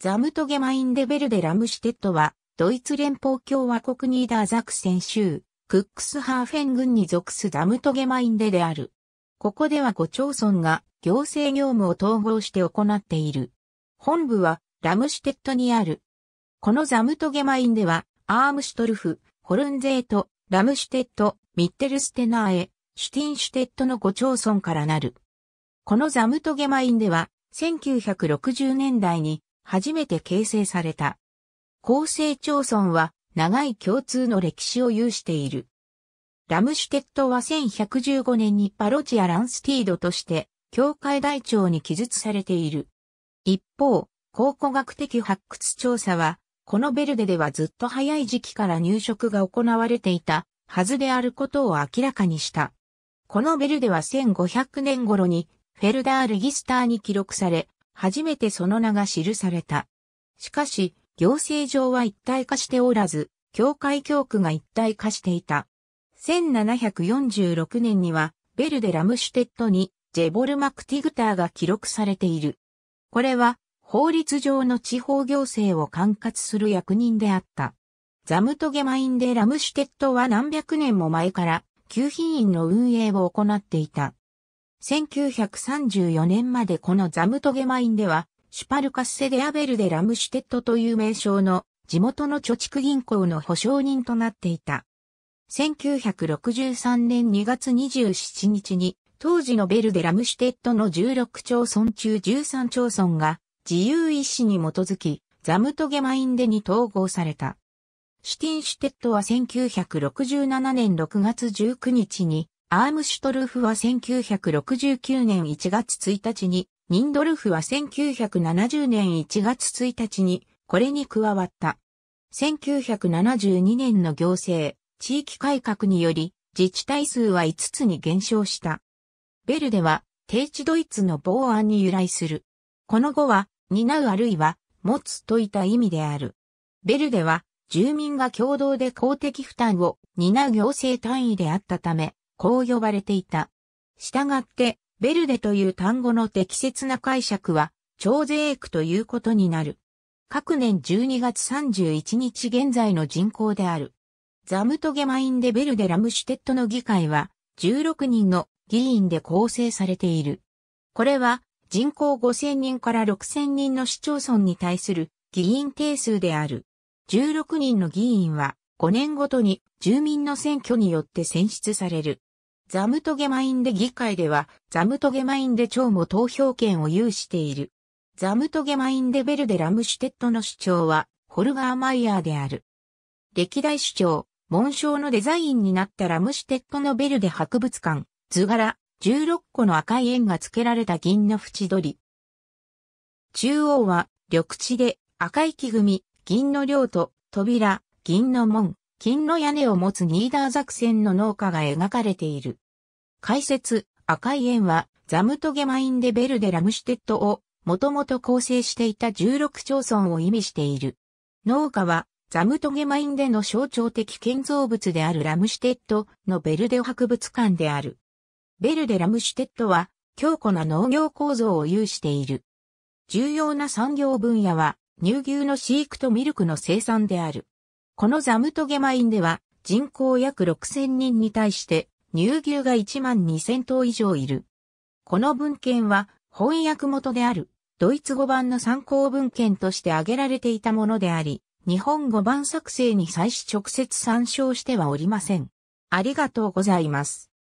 ザムトゲマインデベルデ・ラムシテットは、ドイツ連邦共和国ニーダーザクセン州、クックスハーフェン郡に属すザムトゲマインデである。ここでは5町村が行政業務を統合して行っている。本部はラムシテットにある。このザムトゲマインデは、アームシュトルフ、ホルンゼート、ラムシテット、ミッテルステナーエ、シュティンシュテットの5町村からなる。このザムトゲマインでは、1960年代に初めて形成された。厚生町村は長い共通の歴史を有している。ラムシュテットは1115年にパロチア・ランスティードとして教会大長に記述されている。一方、考古学的発掘調査は、このベルデではずっと早い時期から入植が行われていたはずであることを明らかにした。このベルデは1500年頃にフェルダー・ル・ギスターに記録され、初めてその名が記された。しかし、行政上は一体化しておらず、教会教区が一体化していた。1746年には、ベルデ・ラムシュテットに、ジェボルマクティグターが記録されている。これは、法律上の地方行政を管轄する役人であった。ザムトゲマインでラムシュテットは何百年も前から、旧品院の運営を行っていた。1934年までこのザムトゲマインでは、シュパルカッセデアベルデラムシュテットという名称の地元の貯蓄銀行の保証人となっていた。1963年2月27日に、当時のベルデラムシュテットの16町村中13町村が自由意志に基づき、ザムトゲマインデに統合された。シュティンシュテットは1967年6月19日にアームシュトルフは1969年1月1日に、ニンドルフは1970年1月1日に、これに加わった。1972年の行政、地域改革により、自治体数は5つに減少した。ベルデは、低地ドイツの防安に由来する。この後は、担うあるいは、持つといった意味である。ベルデは、住民が共同で公的負担を担う行政単位であったため、こう呼ばれていた。したがって、ベルデという単語の適切な解釈は、超税区ということになる。各年12月31日現在の人口である。ザムトゲマインデベルデラムシュテットの議会は、16人の議員で構成されている。これは、人口5000人から6000人の市町村に対する議員定数である。16人の議員は、5年ごとに住民の選挙によって選出される。ザムトゲマインデ議会では、ザムトゲマインデ町も投票権を有している。ザムトゲマインデベルデラムシュテットの主張は、ホルガーマイヤーである。歴代主張、紋章のデザインになったラムシュテットのベルデ博物館、図柄、16個の赤い円が付けられた銀の縁取り。中央は、緑地で、赤い木組み、銀の量と、扉、銀の門、金の屋根を持つニーダーザクセンの農家が描かれている。解説、赤い円は、ザムトゲマインデベルデ・ラムシュテットを、もともと構成していた16町村を意味している。農家は、ザムトゲマインデの象徴的建造物であるラムシュテットのベルデ博物館である。ベルデ・ラムシュテットは、強固な農業構造を有している。重要な産業分野は、乳牛の飼育とミルクの生産である。このザムトゲマインでは人口約6000人に対して乳牛が1万2000頭以上いる。この文献は翻訳元であるドイツ語版の参考文献として挙げられていたものであり、日本語版作成に際し直接参照してはおりません。ありがとうございます。